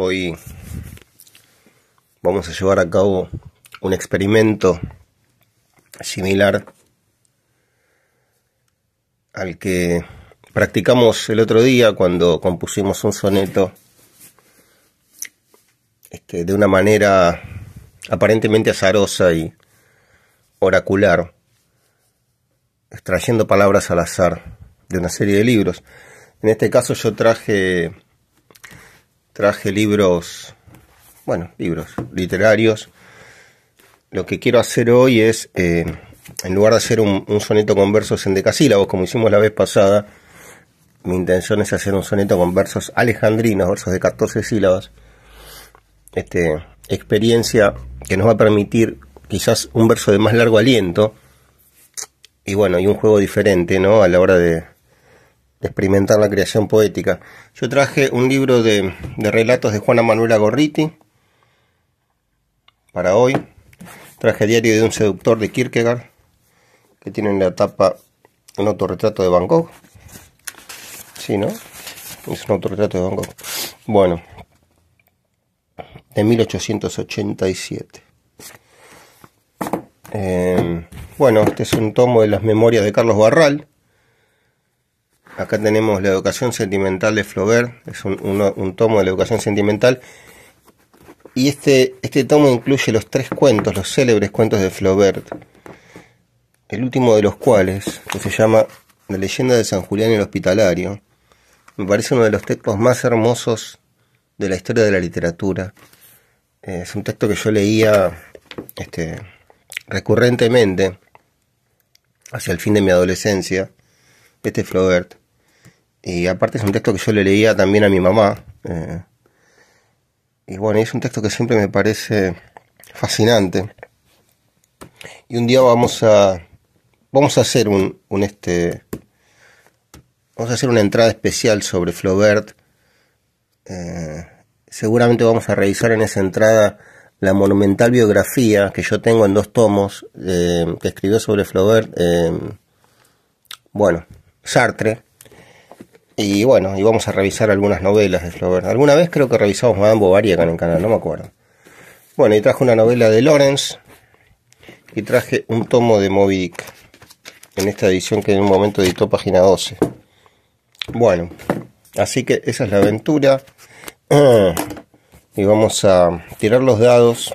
Hoy vamos a llevar a cabo un experimento similar al que practicamos el otro día cuando compusimos un soneto este, de una manera aparentemente azarosa y oracular, extrayendo palabras al azar de una serie de libros. En este caso yo traje traje libros, bueno, libros literarios. Lo que quiero hacer hoy es, eh, en lugar de hacer un, soneto con versos en decasílabos, como hicimos la vez pasada, mi intención es hacer un soneto con versos alejandrinos, versos de 14 sílabas. Este, experiencia que nos va a permitir quizás un verso de más largo aliento y bueno, y un juego diferente, ¿no? A la hora de, experimentar la creación poética. Yo traje un libro de, relatos de Juana Manuela Gorriti para hoy. Traje Diario de un seductor de Kierkegaard, que tiene en la tapa un autorretrato de Van Gogh. Sí, ¿no? Es un autorretrato de Van Gogh. Bueno, de 1887. Eh, bueno, este es un tomo de las memorias de Carlos Barral, Acá tenemos la educación sentimental de Flaubert, es un, tomo de la educación sentimental. Y este, este tomo incluye los tres cuentos, los célebres cuentos de Flaubert. El último de los cuales, que se llama La leyenda de San Julián el Hospitalario, me parece uno de los textos más hermosos de la historia de la literatura. Eh, es un texto que yo leía este, recurrentemente hacia el fin de mi adolescencia, este Flaubert. Y aparte es un texto que yo le leía también a mi mamá. Eh, y bueno, es un texto que siempre me parece fascinante. Y un día vamos a. Vamos a hacer un, este. Vamos a hacer una entrada especial sobre Flaubert. Eh, seguramente vamos a revisar en esa entrada la monumental biografía que yo tengo en dos tomos eh, que escribió sobre Flaubert. bueno, Sartre y bueno, y vamos a revisar algunas novelas de Flaubert. Alguna vez creo que revisamos Madame Bovary acá en el canal, no me acuerdo. Bueno, y traje una novela de Lawrence. Y traje un tomo de Moby Dick. En esta edición que en un momento editó página 12. Bueno, así que esa es la aventura. Y vamos a tirar los dados.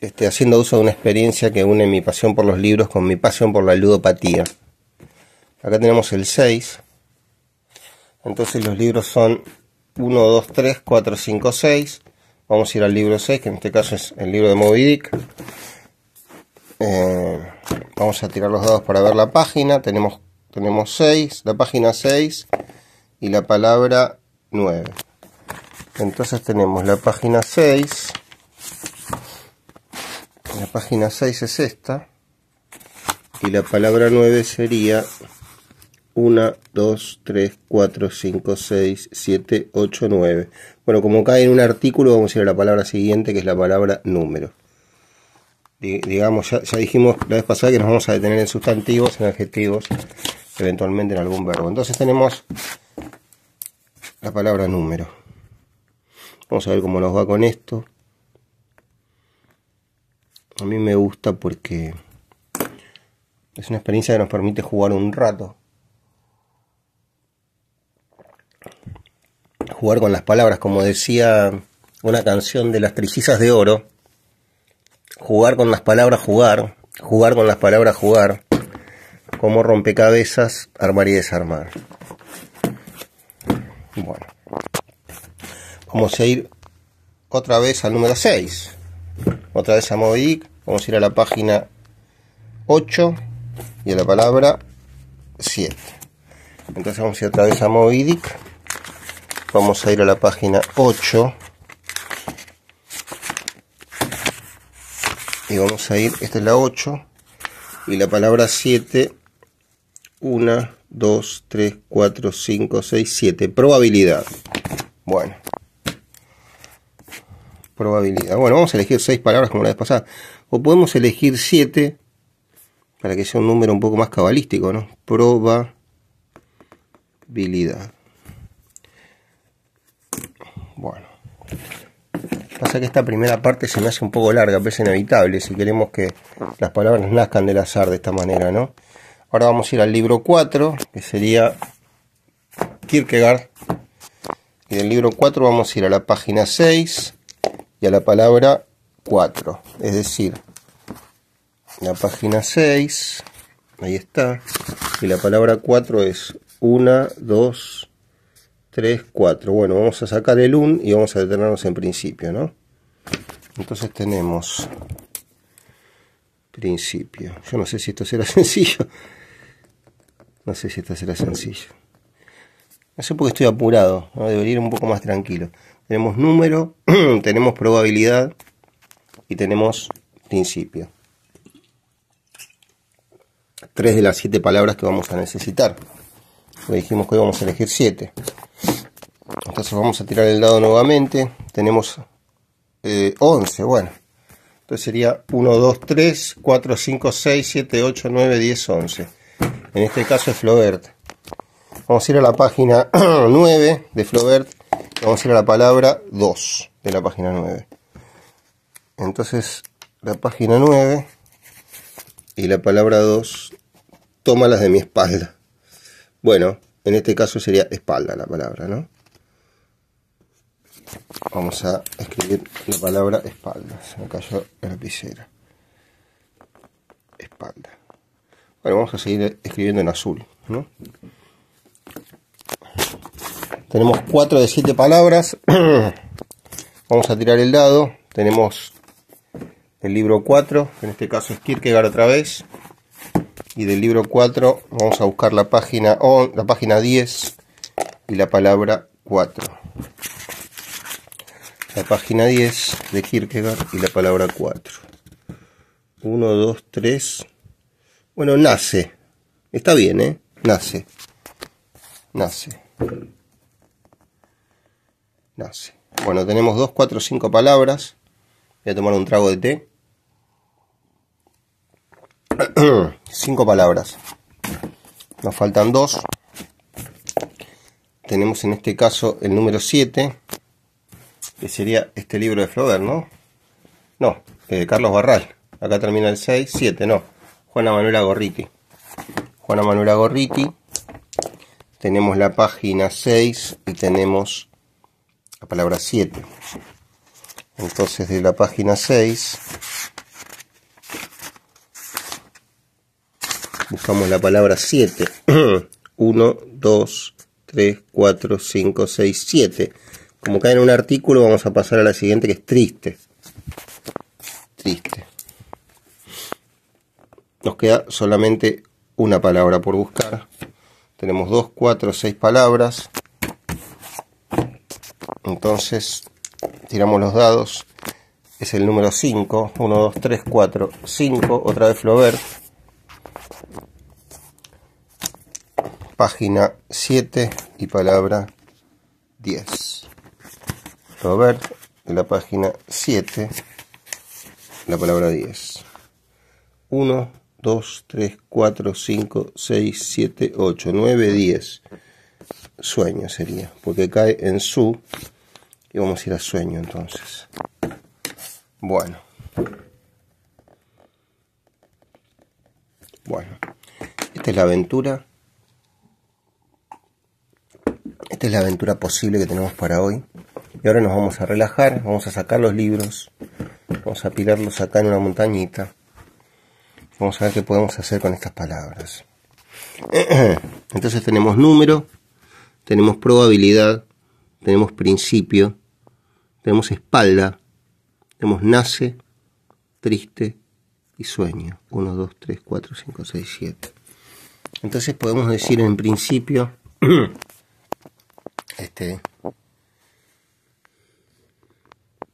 Este, haciendo uso de una experiencia que une mi pasión por los libros con mi pasión por la ludopatía. Acá tenemos el 6. Entonces los libros son 1, 2, 3, 4, 5, 6. Vamos a ir al libro 6, que en este caso es el libro de Moby Dick. Eh, vamos a tirar los dados para ver la página. Tenemos, tenemos 6, la página 6 y la palabra 9. Entonces tenemos la página 6. La página 6 es esta. Y la palabra 9 sería 1, 2, 3, 4, 5, 6, 7, 8, 9. Bueno, como cae en un artículo, vamos a ir a la palabra siguiente, que es la palabra número. Digamos, ya, ya dijimos la vez pasada que nos vamos a detener en sustantivos, en adjetivos, eventualmente en algún verbo. Entonces tenemos la palabra número. Vamos a ver cómo nos va con esto. A mí me gusta porque es una experiencia que nos permite jugar un rato jugar con las palabras, como decía una canción de las Trillizas de Oro, jugar con las palabras, jugar, jugar con las palabras, jugar, como rompecabezas, armar y desarmar. Bueno, vamos a ir otra vez al número 6, otra vez a Movidic. vamos a ir a la página 8 y a la palabra 7. Entonces vamos a ir otra vez a movidic Vamos a ir a la página 8. Y vamos a ir, esta es la 8. Y la palabra 7. 1, 2, 3, 4, 5, 6, 7. Probabilidad. Bueno. Probabilidad. Bueno, vamos a elegir 6 palabras como la vez pasada. O podemos elegir 7 para que sea un número un poco más cabalístico, ¿no? Probabilidad. Pasa que esta primera parte se me hace un poco larga, pero es inevitable si queremos que las palabras nazcan del azar de esta manera, ¿no? Ahora vamos a ir al libro 4, que sería Kierkegaard. Y del libro 4 vamos a ir a la página 6 y a la palabra 4. Es decir, la página 6, ahí está, y la palabra 4 es 1, 2, 3, 4. Bueno, vamos a sacar el 1 y vamos a detenernos en principio, ¿no? Entonces tenemos principio. Yo no sé si esto será sencillo. No sé si esto será sencillo. No sé porque estoy apurado. Debería ir un poco más tranquilo. Tenemos número, tenemos probabilidad y tenemos principio. Tres de las siete palabras que vamos a necesitar. Le dijimos que hoy vamos a elegir siete. Entonces vamos a tirar el dado nuevamente. Tenemos 11, eh, bueno. Entonces sería 1, 2, 3, 4, 5, 6, 7, 8, 9, 10, 11. En este caso es Flobert. Vamos a ir a la página 9 de Flobert. Vamos a ir a la palabra 2 de la página 9. Entonces la página 9 y la palabra 2, toma las de mi espalda. Bueno, en este caso sería espalda la palabra, ¿no? vamos a escribir la palabra espalda. Se me cayó la lapicera. Espalda. Bueno, vamos a seguir escribiendo en azul. Tenemos cuatro de siete palabras. vamos a tirar el dado. Tenemos el libro 4, en este caso es Kierkegaard otra vez. Y del libro 4 vamos a buscar la página, la página 10 y la palabra 4 la página 10 de Kierkegaard y la palabra 4. 1, 2, 3. Bueno, nace. Está bien, ¿eh? Nace. Nace. Nace. Bueno, tenemos 2, 4, 5 palabras. Voy a tomar un trago de té. 5 palabras. Nos faltan 2. Tenemos en este caso el número 7 que sería este libro de Flaubert, ¿no? No, eh, Carlos Barral. Acá termina el 6, 7, no. Juana Manuela Gorriti. Juana Manuela Gorriti. Tenemos la página 6 y tenemos la palabra 7. Entonces de la página 6 buscamos la palabra 7. 1, 2, 3, 4, 5, 6, 7. Como cae en un artículo, vamos a pasar a la siguiente que es triste. Triste. Nos queda solamente una palabra por buscar. Tenemos dos, cuatro, 6 palabras. Entonces, tiramos los dados. Es el número 5. 1, 2, 3, 4, 5. Otra vez Flaubert. Página 7 y palabra 10 a ver, en la página 7, la palabra 10. 1, 2, 3, 4, 5, 6, 7, 8, 9, 10. Sueño sería, porque cae en su y vamos a ir a sueño entonces. Bueno. Bueno. Esta es la aventura. Esta es la aventura posible que tenemos para hoy. Y ahora nos vamos a relajar, vamos a sacar los libros, vamos a pilarlos acá en una montañita. Vamos a ver qué podemos hacer con estas palabras. Entonces tenemos número, tenemos probabilidad, tenemos principio, tenemos espalda, tenemos nace, triste y sueño. 1, 2, 3, 4, 5, 6, 7. Entonces podemos decir en principio, este,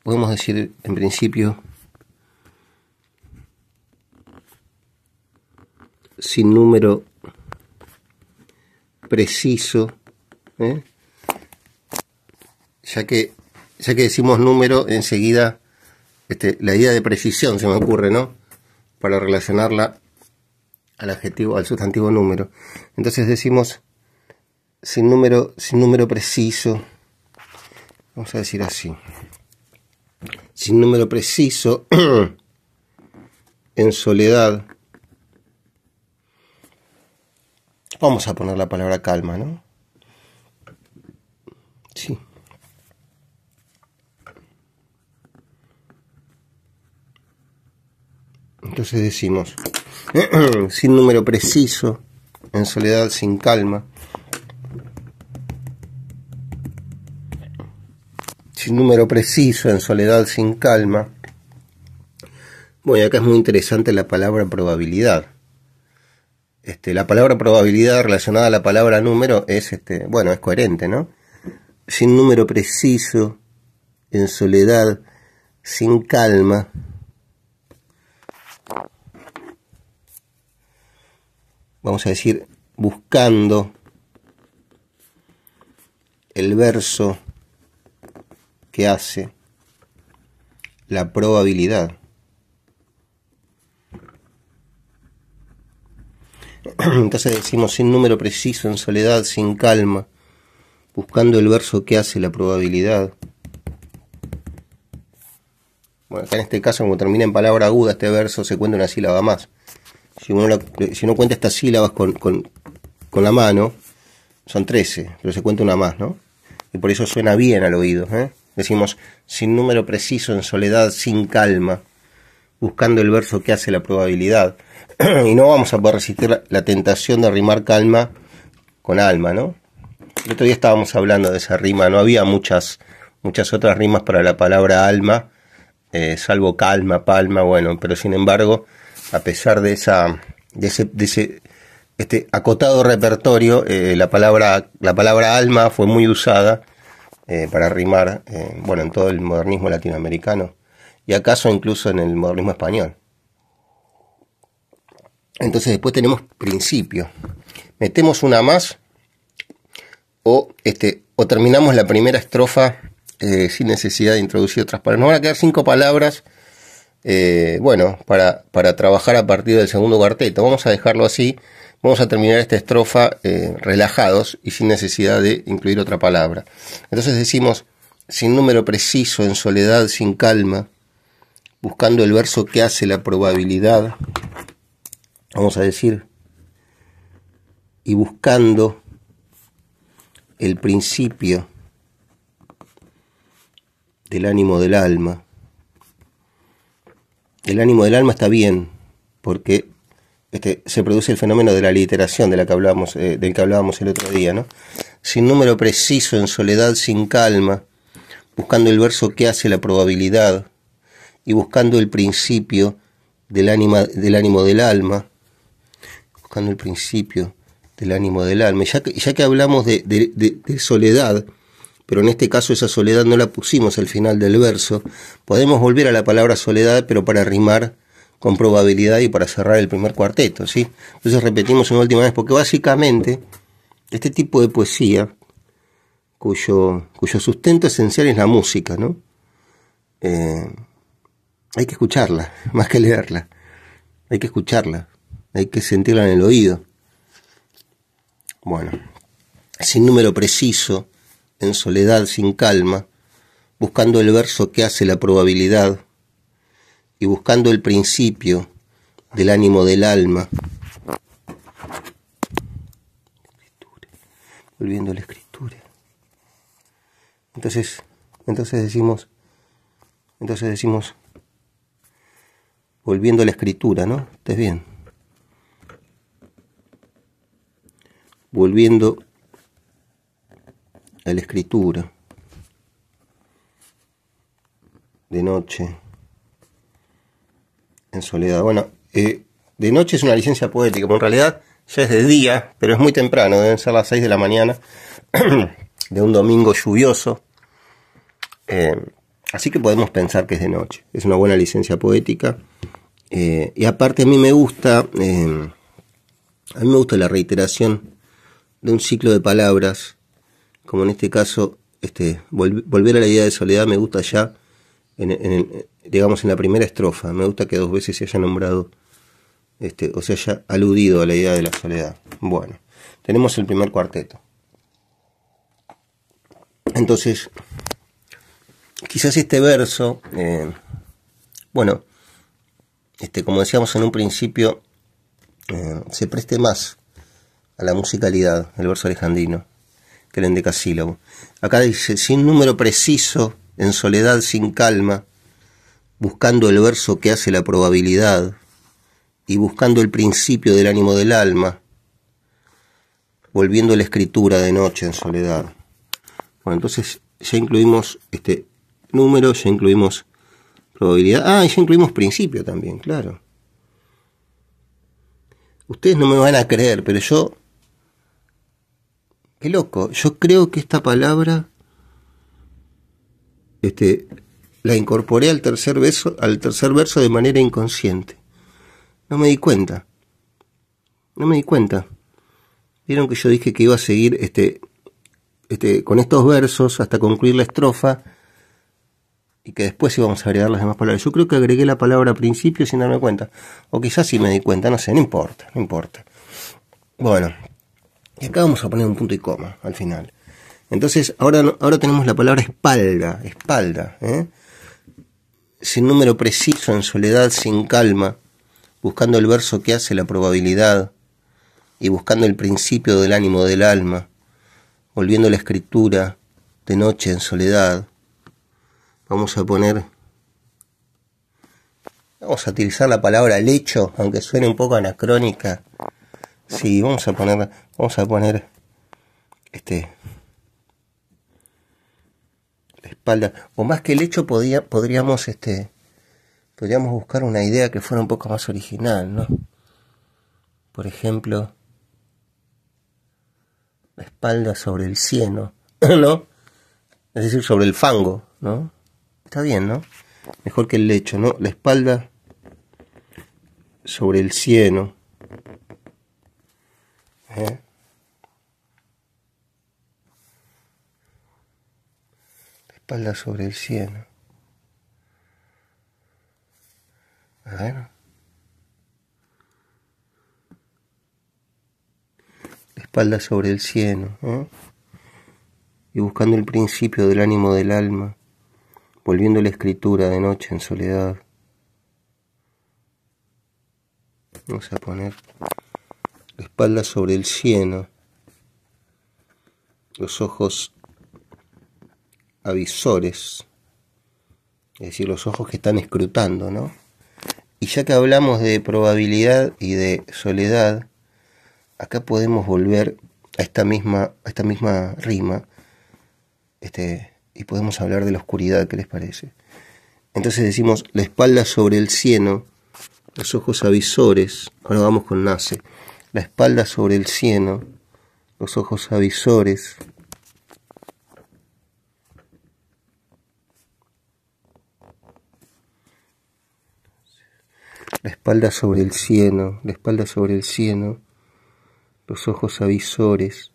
podemos decir en principio, sin número preciso, ¿eh? ya, que, ya que decimos número, enseguida este, la idea de precisión se me ocurre, ¿no? Para relacionarla al adjetivo, al sustantivo número. Entonces decimos sin número, sin número preciso. Vamos a decir así sin número preciso, en soledad. Vamos a poner la palabra calma, ¿no? Sí. Entonces decimos, sin número preciso, en soledad, sin calma. sin número preciso, en soledad sin calma. Bueno, acá es muy interesante la palabra probabilidad. Este, la palabra probabilidad relacionada a la palabra número es, este, bueno, es coherente, ¿no? Sin número preciso, en soledad, sin calma. Vamos a decir, buscando el verso que hace la probabilidad. Entonces decimos sin número preciso, en soledad, sin calma, buscando el verso que hace la probabilidad. Bueno, acá en este caso, como termina en palabra aguda este verso, se cuenta una sílaba más. Si uno, si cuenta estas sílabas con, con, la mano, son 13, pero se cuenta una más, ¿no? Y por eso suena bien al oído, ¿eh? Decimos, sin número preciso, en soledad, sin calma, buscando el verso que hace la probabilidad. y no vamos a poder resistir la tentación de rimar calma con alma, ¿no? El otro día estábamos hablando de esa rima, no había muchas, muchas otras rimas para la palabra alma, eh, salvo calma, palma, bueno, pero sin embargo, a pesar de esa, de ese, de ese este acotado repertorio, eh, la palabra, la palabra alma fue muy usada eh, para rimar, eh, bueno, en todo el modernismo latinoamericano y acaso incluso en el modernismo español. Entonces después tenemos principio. Metemos una más o, este, o terminamos la primera estrofa eh, sin necesidad de introducir otras palabras. Nos van a quedar cinco palabras, bueno, para, para trabajar a partir del segundo cuarteto. Vamos a dejarlo así vamos a terminar esta estrofa eh, relajados y sin necesidad de incluir otra palabra. Entonces decimos, sin número preciso, en soledad, sin calma, buscando el verso que hace la probabilidad, vamos a decir, y buscando el principio del ánimo del alma. El ánimo del alma está bien, porque este, se produce el fenómeno de la literación de la que eh, del que hablábamos el otro día, ¿no? Sin número preciso, en soledad, sin calma, buscando el verso que hace la probabilidad y buscando el principio del, del ánimo del alma, buscando el principio del ánimo del alma. Ya que, ya que hablamos de, de soledad, pero en este caso esa soledad no la pusimos al final del verso, podemos volver a la palabra soledad, pero para rimar con probabilidad y para cerrar el primer cuarteto, ¿sí? Entonces repetimos una última vez, porque básicamente este tipo de poesía, cuyo, cuyo sustento esencial es la música, ¿no? Eh, hay que escucharla, más que leerla. Hay que escucharla, hay que sentirla en el oído. Bueno, sin número preciso, en soledad, sin calma, buscando el verso que hace la probabilidad, y buscando el principio del ánimo del alma, volviendo a la escritura. Entonces, entonces decimos, entonces decimos, volviendo a la escritura, ¿no? ¿Estás bien? Volviendo a la escritura de noche en soledad. Bueno, eh, de noche es una licencia poética, pero en realidad ya es de día, pero es muy temprano, deben ser las 6 de la mañana de un domingo lluvioso. Eh, así que podemos pensar que es de noche. Es una buena licencia poética. Eh, y aparte a mí me gusta, a me gusta la reiteración de un ciclo de palabras, como en este caso, este, volver a la idea de soledad me gusta ya digamos en la primera estrofa. Me gusta que dos veces se haya nombrado este, o se haya aludido a la idea de la soledad. Bueno, tenemos el primer cuarteto. Entonces, quizás este verso, eh, bueno, este, como decíamos en un principio, eh, se preste más a la musicalidad, el verso alejandrino, que el endecasílabo. Acá dice, sin número preciso en soledad sin calma, buscando el verso que hace la probabilidad y buscando el principio del ánimo del alma, volviendo la escritura de noche en soledad. Bueno, entonces ya incluimos este número, ya incluimos probabilidad. Ah, y ya incluimos principio también, claro. Ustedes no me van a creer, pero yo... Qué loco, yo creo que esta palabra este, la incorporé al tercer, verso, al tercer verso de manera inconsciente. No me di cuenta. No me di cuenta. Vieron que yo dije que iba a seguir este, este, con estos versos hasta concluir la estrofa y que después íbamos a agregar las demás palabras. Yo creo que agregué la palabra al principio sin darme cuenta. O quizás sí me di cuenta, no sé, no importa, no importa. Bueno, y acá vamos a poner un punto y coma al final. Entonces, ahora, ahora tenemos la palabra espalda, espalda, ¿eh? sin número preciso, en soledad, sin calma, buscando el verso que hace la probabilidad y buscando el principio del ánimo del alma, volviendo a la escritura de noche en soledad. Vamos a poner, vamos a utilizar la palabra lecho, aunque suene un poco anacrónica. Sí, vamos a poner, vamos a poner este la espalda, o más que el hecho podríamos, este, podríamos buscar una idea que fuera un poco más original, ¿no? Por ejemplo, la espalda sobre el cieno, ¿no? Es decir, sobre el fango, ¿no? Está bien, ¿no? Mejor que el lecho, ¿no? La espalda sobre el cieno. ¿Eh? espalda sobre el cielo. ver. La espalda sobre el cielo. Y buscando el principio del ánimo del alma, volviendo la escritura de noche en soledad. Vamos a poner la espalda sobre el cielo, los ojos avisores, es decir, los ojos que están escrutando, ¿no? Y ya que hablamos de probabilidad y de soledad, acá podemos volver a esta misma, a esta misma rima este, y podemos hablar de la oscuridad, ¿qué les parece? Entonces decimos la espalda sobre el cieno, los ojos avisores, ahora vamos con nace, la espalda sobre el cieno, los ojos avisores, la espalda sobre el cieno, la espalda sobre el cieno, los ojos avisores.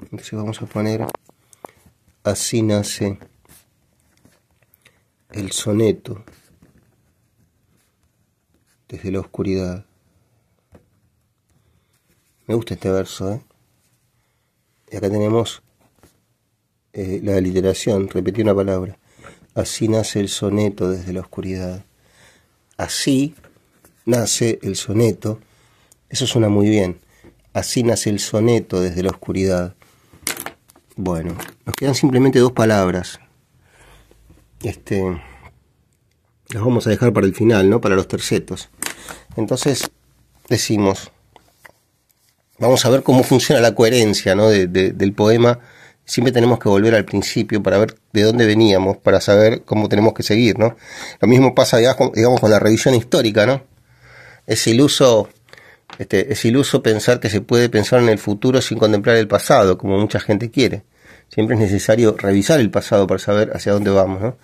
Entonces vamos a poner, así nace el soneto desde la oscuridad. Me gusta este verso, ¿eh? Y acá tenemos eh, la aliteración, repetir una palabra. Así nace el soneto desde la oscuridad. Así nace el soneto. Eso suena muy bien. Así nace el soneto desde la oscuridad. Bueno, nos quedan simplemente dos palabras. Este, las vamos a dejar para el final, ¿no? Para los tercetos. Entonces, decimos, vamos a ver cómo funciona la coherencia, ¿no? del poema siempre tenemos que volver al principio para ver de dónde veníamos, para saber cómo tenemos que seguir, ¿no? Lo mismo pasa, digamos, con la revisión histórica, ¿no? Es iluso, este, es iluso pensar que se puede pensar en el futuro sin contemplar el pasado, como mucha gente quiere. Siempre es necesario revisar el pasado para saber hacia dónde vamos, ¿no?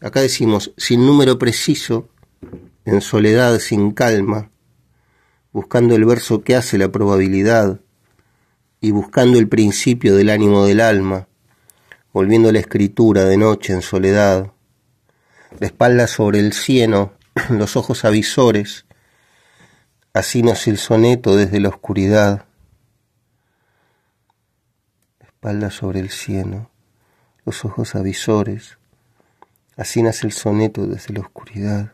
Acá decimos, sin número preciso, en soledad, sin calma, buscando el verso que hace la probabilidad, y buscando el principio del ánimo del alma, volviendo a la escritura de noche en soledad, la espalda sobre el cieno, los ojos avisores, así nace el soneto desde la oscuridad, espalda sobre el cieno, los ojos avisores, así nace el soneto desde la oscuridad.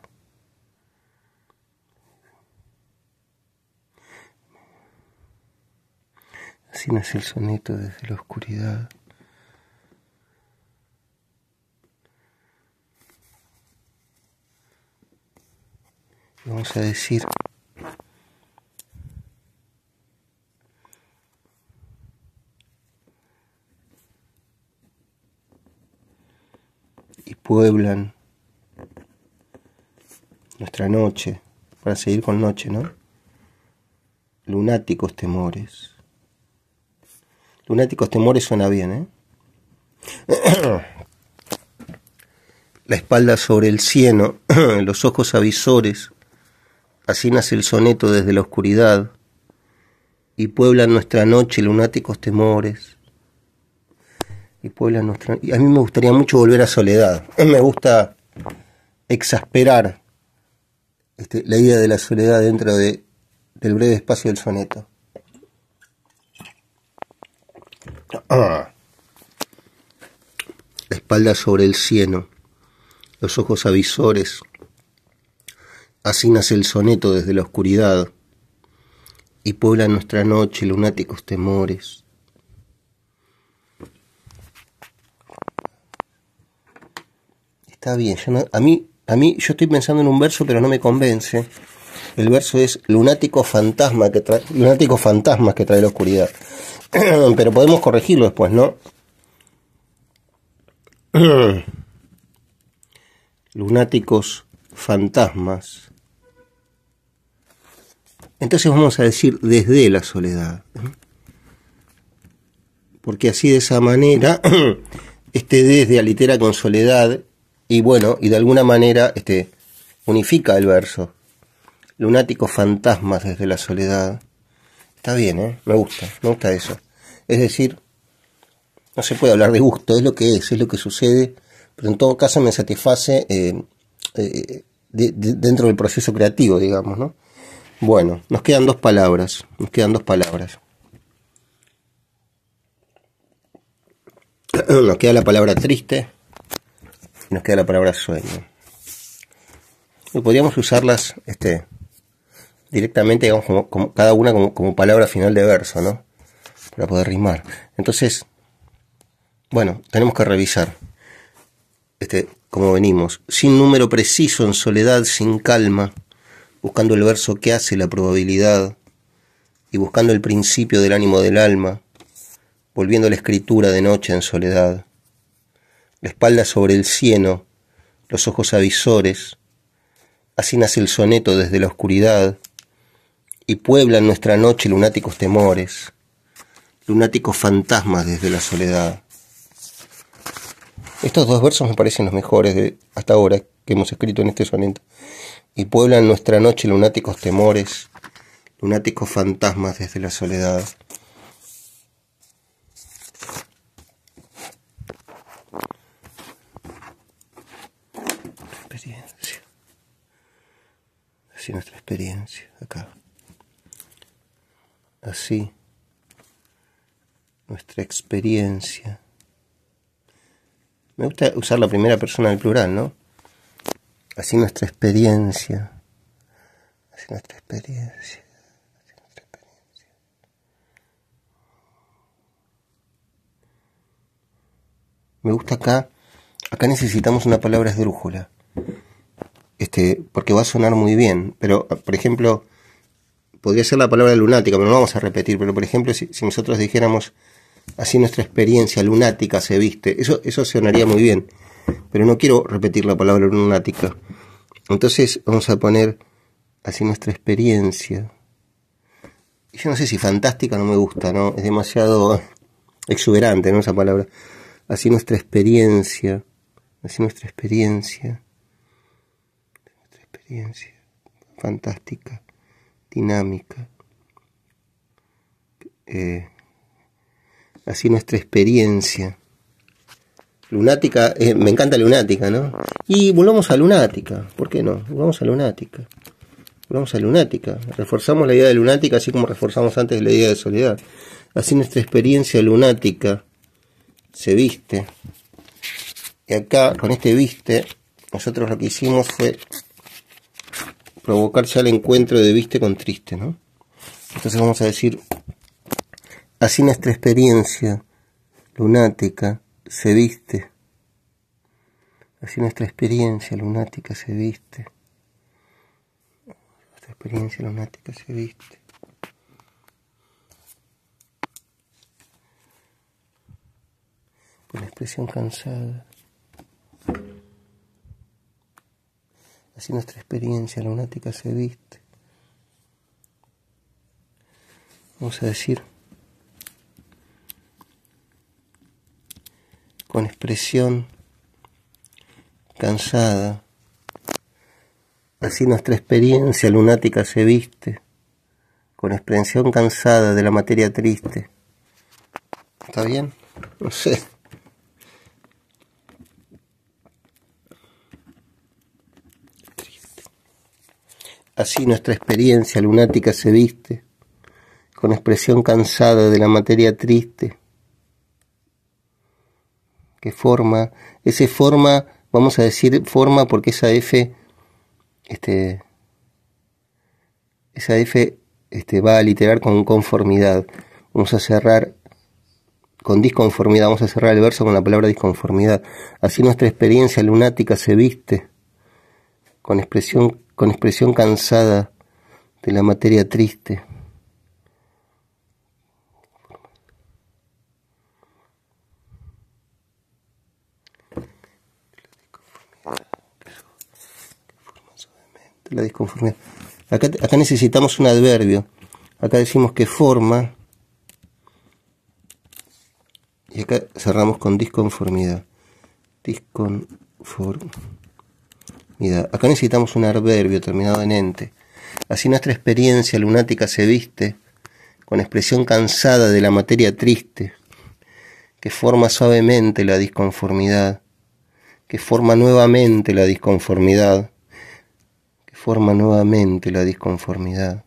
Sin hacer el soneto desde la oscuridad. Vamos a decir y pueblan nuestra noche, para seguir con noche, ¿no? Lunáticos temores. Lunáticos temores suena bien, ¿eh? La espalda sobre el cieno, los ojos avisores, así nace el soneto desde la oscuridad, y pueblan nuestra noche lunáticos temores. Y pueblan nuestra... Y a mí me gustaría mucho volver a Soledad. Me gusta exasperar este, la idea de la soledad dentro de, del breve espacio del soneto. La espalda sobre el cieno, los ojos avisores. Así nace el soneto desde la oscuridad y puebla nuestra noche lunáticos temores. Está bien, a mí a mí yo estoy pensando en un verso pero no me convence. El verso es lunático fantasma que trae, lunático fantasmas que trae la oscuridad. pero podemos corregirlo después, ¿no? Lunáticos fantasmas. Entonces vamos a decir desde la soledad. Porque así de esa manera, este desde alitera con soledad y bueno, y de alguna manera este, unifica el verso. Lunáticos fantasmas desde la soledad. Está bien, ¿eh? Me gusta, me gusta eso. Es decir, no se puede hablar de gusto, es lo que es, es lo que sucede, pero en todo caso me satisface eh, eh, dentro del proceso creativo, digamos, ¿no? Bueno, nos quedan dos palabras, nos quedan dos palabras. Nos queda la palabra triste y nos queda la palabra sueño. podríamos usarlas este, directamente, digamos, cada una como palabra final de verso, ¿no? para poder rimar. Entonces, bueno, tenemos que revisar este, como venimos, sin número preciso, en soledad, sin calma, buscando el verso que hace la probabilidad y buscando el principio del ánimo del alma, volviendo a la escritura de noche en soledad, la espalda sobre el cieno, los ojos avisores, así nace el soneto desde la oscuridad, y pueblan nuestra noche lunáticos temores, lunáticos fantasmas desde la soledad. Estos dos versos me parecen los mejores de hasta ahora que hemos escrito en este soneto. Y pueblan nuestra noche lunáticos temores, lunáticos fantasmas desde la soledad. Experiencia. Así nuestra experiencia acá. Así nuestra experiencia. Me gusta usar la primera persona del plural, ¿no? Así nuestra experiencia. Así nuestra experiencia. Así nuestra experiencia. Me gusta acá. Acá necesitamos una palabra esdrújula. Este, porque va a sonar muy bien. Pero, por ejemplo, podría ser la palabra lunática, pero no vamos a repetir. Pero, por ejemplo, si nosotros dijéramos así nuestra experiencia lunática se viste. Eso, eso sonaría muy bien, pero no quiero repetir la palabra lunática. Entonces vamos a poner así nuestra experiencia. Yo no sé si fantástica no me gusta, ¿no? Es demasiado exuberante, ¿no? Esa palabra. Así nuestra experiencia. Así nuestra experiencia. Nuestra experiencia. Fantástica. Dinámica. Eh, así nuestra experiencia. Lunática, eh, me encanta Lunática, ¿no? Y volvamos a Lunática, ¿por qué no? Volvamos a Lunática. Volvamos a Lunática. Reforzamos la idea de Lunática así como reforzamos antes la idea de soledad. Así nuestra experiencia lunática se viste. Y acá, con este viste, nosotros lo que hicimos fue provocar ya el encuentro de viste con triste, ¿no? Entonces vamos a decir Así nuestra experiencia lunática se viste. Así nuestra experiencia lunática se viste. Nuestra experiencia lunática se viste. Con la expresión cansada. Así nuestra experiencia lunática se viste. Vamos a decir con expresión cansada. Así nuestra experiencia lunática se viste, con expresión cansada de la materia triste. ¿Está bien? No sé. Así nuestra experiencia lunática se viste, con expresión cansada de la materia triste que forma, ese forma, vamos a decir forma porque esa F, este, esa F este, va a literar con conformidad. Vamos a cerrar con disconformidad, vamos a cerrar el verso con la palabra disconformidad. Así nuestra experiencia lunática se viste con expresión, con expresión cansada de la materia triste. disconformidad. Acá, acá necesitamos un adverbio. Acá decimos que forma. Y acá cerramos con disconformidad. Disconformidad. Acá necesitamos un adverbio terminado en ente. Así nuestra experiencia lunática se viste con expresión cansada de la materia triste, que forma suavemente la disconformidad, que forma nuevamente la disconformidad, forma nuevamente la disconformidad.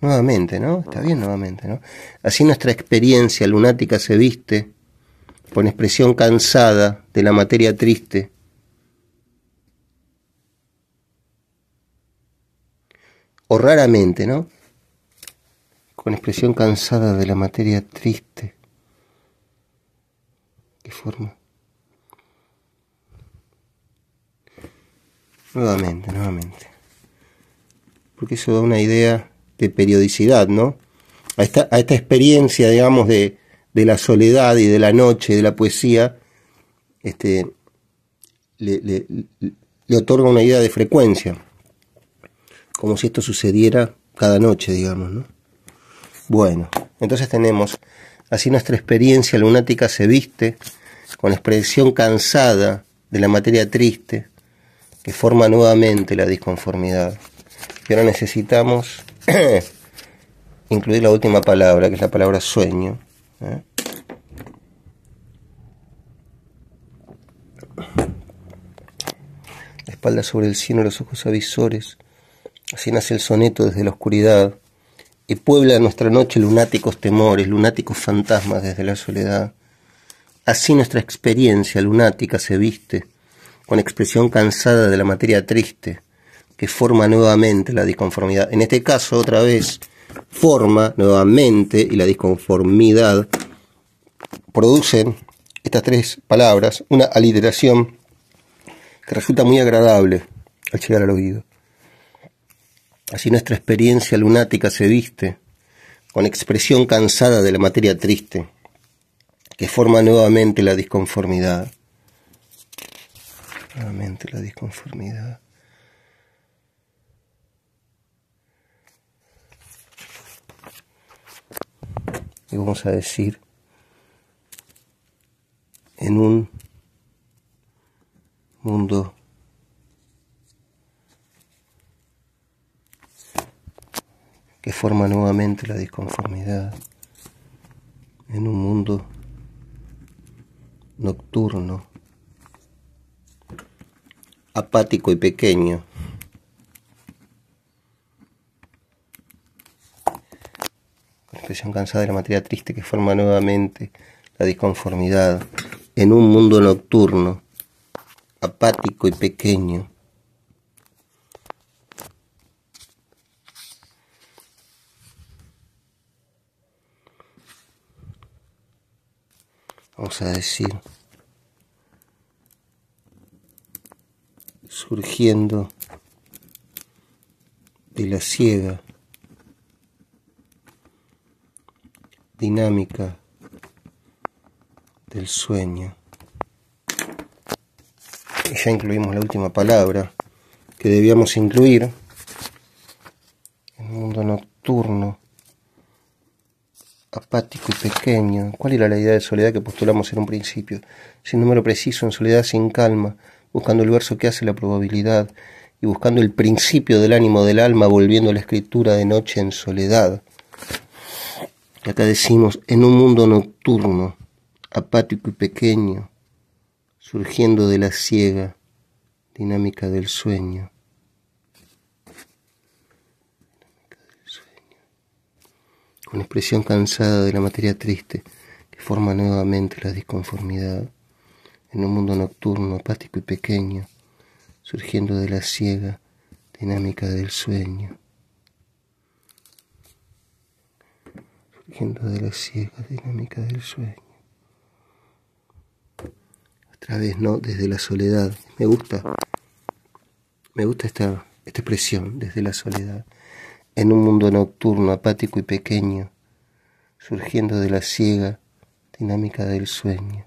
Nuevamente, ¿no? Está bien nuevamente, ¿no? Así nuestra experiencia lunática se viste con expresión cansada de la materia triste. O raramente, ¿no? Con expresión cansada de la materia triste. ¿Qué forma? Nuevamente, nuevamente. Porque eso da una idea de periodicidad, ¿no? A esta, experiencia, digamos, de, la soledad y de la noche, de la poesía, este, le, le otorga una idea de frecuencia. Como si esto sucediera cada noche, digamos, ¿no? Bueno, entonces tenemos, así nuestra experiencia lunática se viste con la expresión cansada de la materia triste, que forma nuevamente la disconformidad. Pero necesitamos incluir la última palabra, que es la palabra sueño. ¿eh? La espalda sobre el cielo, los ojos avisores. Así nace el soneto desde la oscuridad y puebla nuestra noche lunáticos temores, lunáticos fantasmas desde la soledad. Así nuestra experiencia lunática se viste con expresión cansada de la materia triste, que forma nuevamente la disconformidad. En este caso, otra vez, forma nuevamente y la disconformidad producen estas tres palabras una aliteración que resulta muy agradable al llegar al oído. Así nuestra experiencia lunática se viste con expresión cansada de la materia triste, que forma nuevamente la disconformidad nuevamente la disconformidad. Y vamos a decir, en un mundo que forma nuevamente la disconformidad, en un mundo nocturno, apático y pequeño. Con expresión cansada de la materia triste que forma nuevamente la disconformidad en un mundo nocturno, apático y pequeño. Vamos a decir surgiendo de la ciega dinámica del sueño. Y ya incluimos la última palabra que debíamos incluir en mundo nocturno, apático y pequeño. ¿Cuál era la idea de soledad que postulamos en un principio? Sin número preciso, en soledad sin calma, buscando el verso que hace la probabilidad y buscando el principio del ánimo del alma, volviendo a la escritura de noche en soledad. Y acá decimos, en un mundo nocturno, apático y pequeño, surgiendo de la ciega dinámica del sueño. Con expresión cansada de la materia triste que forma nuevamente la disconformidad en un mundo nocturno, apático y pequeño, surgiendo de la ciega dinámica del sueño. Surgiendo de la ciega dinámica del sueño. Otra vez, ¿no? Desde la soledad. Me gusta. Me gusta esta, esta expresión, desde la soledad. En un mundo nocturno, apático y pequeño, surgiendo de la ciega dinámica del sueño.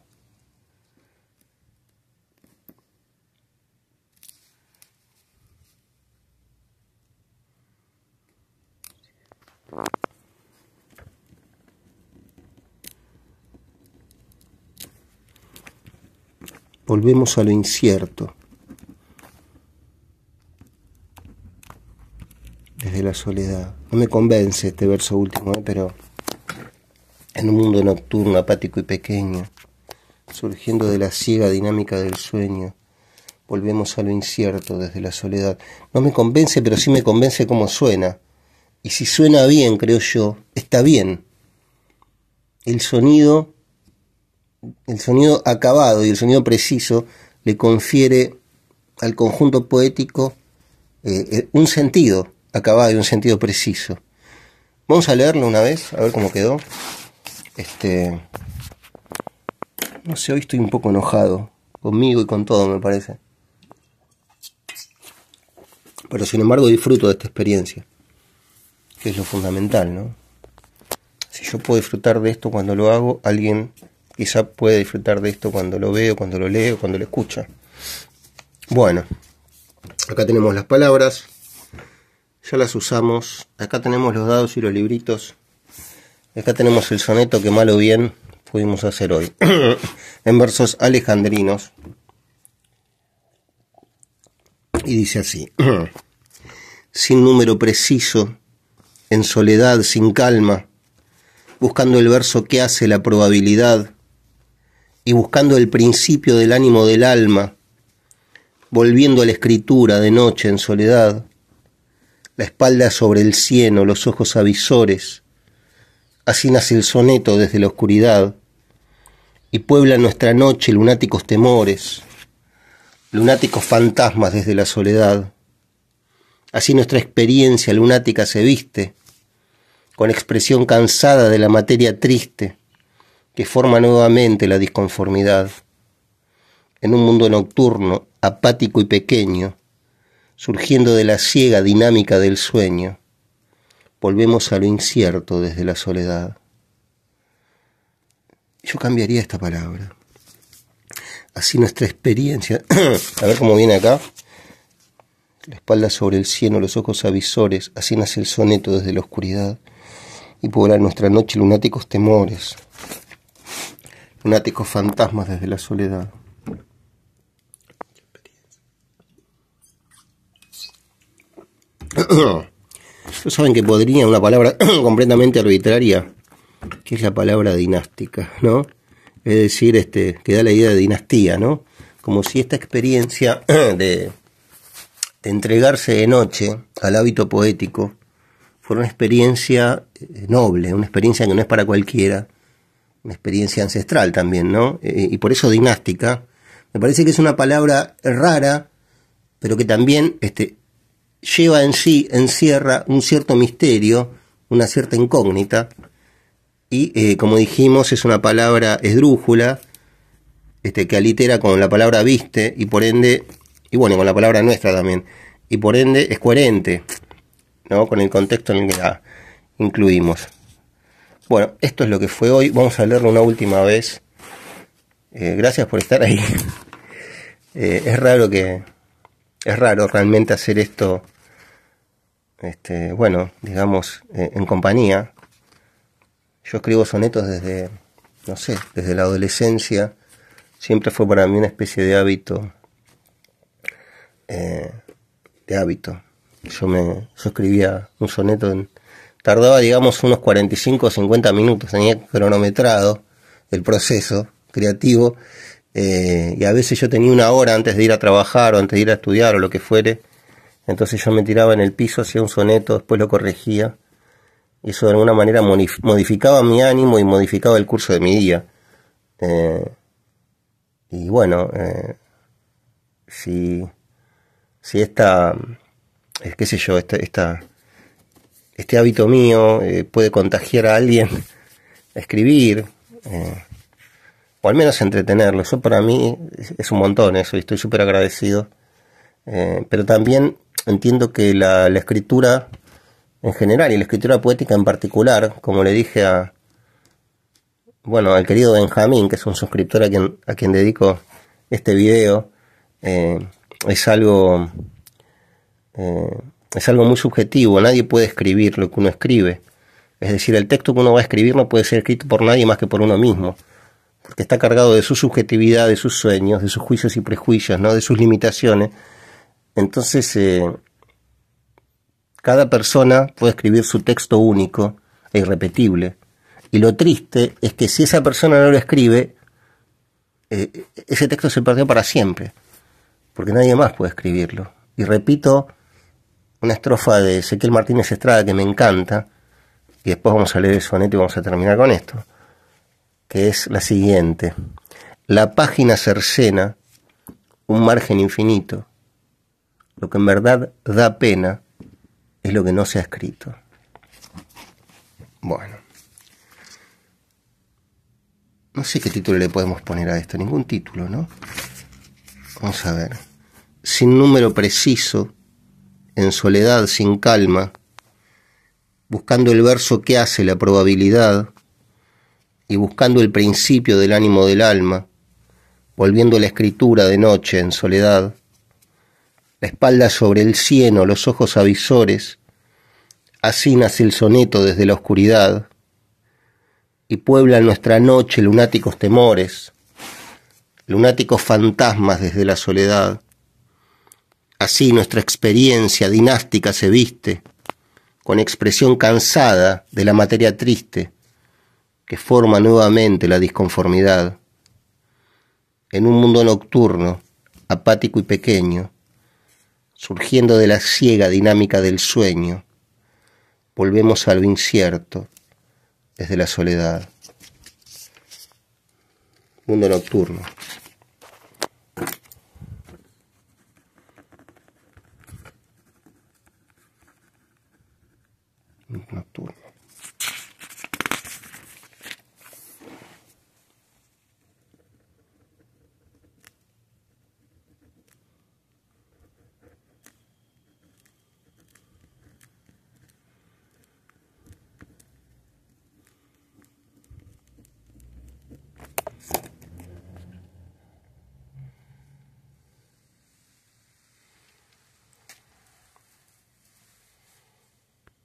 Volvemos a lo incierto. Desde la soledad. No me convence este verso último, ¿eh? pero en un mundo nocturno, apático y pequeño, surgiendo de la ciega dinámica del sueño, volvemos a lo incierto desde la soledad. No me convence, pero sí me convence como suena. Y si suena bien, creo yo, está bien. El sonido, el sonido acabado y el sonido preciso le confiere al conjunto poético eh, eh, un sentido acabado y un sentido preciso. Vamos a leerlo una vez, a ver cómo quedó. Este. No sé, hoy estoy un poco enojado. Conmigo y con todo, me parece. Pero sin embargo, disfruto de esta experiencia que es lo fundamental, ¿no? Si yo puedo disfrutar de esto cuando lo hago, alguien quizá puede disfrutar de esto cuando lo veo, cuando lo leo, cuando lo escucha. Bueno, acá tenemos las palabras, ya las usamos, acá tenemos los dados y los libritos, acá tenemos el soneto que mal o bien pudimos hacer hoy, en versos alejandrinos, y dice así, sin número preciso, en soledad, sin calma, buscando el verso que hace la probabilidad y buscando el principio del ánimo del alma, volviendo a la escritura de noche en soledad, la espalda sobre el cieno, los ojos avisores, así nace el soneto desde la oscuridad, y puebla nuestra noche lunáticos temores, lunáticos fantasmas desde la soledad. Así nuestra experiencia lunática se viste, con expresión cansada de la materia triste, que forma nuevamente la disconformidad. En un mundo nocturno, apático y pequeño, surgiendo de la ciega dinámica del sueño, volvemos a lo incierto desde la soledad. Yo cambiaría esta palabra. Así nuestra experiencia, a ver cómo viene acá, la espalda sobre el cielo los ojos avisores, así nace el soneto desde la oscuridad, y poblar nuestra noche lunáticos temores, lunáticos fantasmas desde la soledad. Ustedes saben que podría una palabra completamente arbitraria, que es la palabra dinástica, ¿no? Es decir, este, que da la idea de dinastía, ¿no? Como si esta experiencia de entregarse de noche al hábito poético fue una experiencia eh, noble, una experiencia que no es para cualquiera, una experiencia ancestral también, ¿no? Eh, y por eso dinástica. Me parece que es una palabra rara, pero que también este, lleva en sí, encierra un cierto misterio, una cierta incógnita. Y eh, como dijimos, es una palabra esdrújula, este, que alitera con la palabra viste, y por ende y bueno, con la palabra nuestra también. Y por ende es coherente, ¿no? Con el contexto en el que la incluimos. Bueno, esto es lo que fue hoy. Vamos a leerlo una última vez. Eh, gracias por estar ahí. Eh, es raro que. Es raro realmente hacer esto. Este, bueno, digamos, eh, en compañía. Yo escribo sonetos desde. No sé, desde la adolescencia. Siempre fue para mí una especie de hábito eh, de hábito. Yo me escribía un soneto tardaba digamos unos 45 o 50 minutos, tenía cronometrado el proceso creativo eh, y a veces yo tenía una hora antes de ir a trabajar o antes de ir a estudiar o lo que fuere, entonces yo me tiraba en el piso, hacía un soneto, después lo corregía y eso de alguna manera modificaba mi ánimo y modificaba el curso de mi día. Eh, y bueno, si si esta, eh, qué sé yo, este hábito mío eh, puede contagiar a alguien escribir, eh, o al menos entretenerlo. Eso para mí es un montón eso, y estoy súper agradecido. pero también entiendo que la, escritura en general y la escritura poética en particular, como le dije a, bueno, al querido Benjamín, que es un suscriptor a quien, a quien dedico este video, es algo, eh, es algo muy subjetivo, nadie puede escribir lo que uno escribe. Es decir, el texto que uno va a escribir no puede ser escrito por nadie más que por uno mismo, porque está cargado de su subjetividad, de sus sueños, de sus juicios y prejuicios, ¿no? de sus limitaciones. Entonces, eh, cada persona puede escribir su texto único e irrepetible. Y lo triste es que si esa persona no lo escribe, eh, ese texto se perdió para siempre porque nadie más puede escribirlo. Y repito una estrofa de Ezequiel Martínez Estrada que me encanta, y después vamos a leer el soneto y vamos a terminar con esto, que es la siguiente. La página cercena un margen infinito. Lo que en verdad da pena es lo que no se ha escrito. Bueno. No sé qué título le podemos poner a esto, ningún título, ¿no? Vamos a ver sin número preciso, en soledad, sin calma, buscando el verso que hace la probabilidad y buscando el principio del ánimo del alma, volviendo la escritura de noche en soledad, la espalda sobre el cieno, los ojos avisores, así nace el soneto desde la oscuridad, y puebla nuestra noche lunáticos temores, lunáticos fantasmas desde la soledad, Así nuestra experiencia dinástica se viste, con expresión cansada de la materia triste, que forma nuevamente la disconformidad. En un mundo nocturno, apático y pequeño, surgiendo de la ciega dinámica del sueño, volvemos a lo incierto desde la soledad. Mundo nocturno. na turma.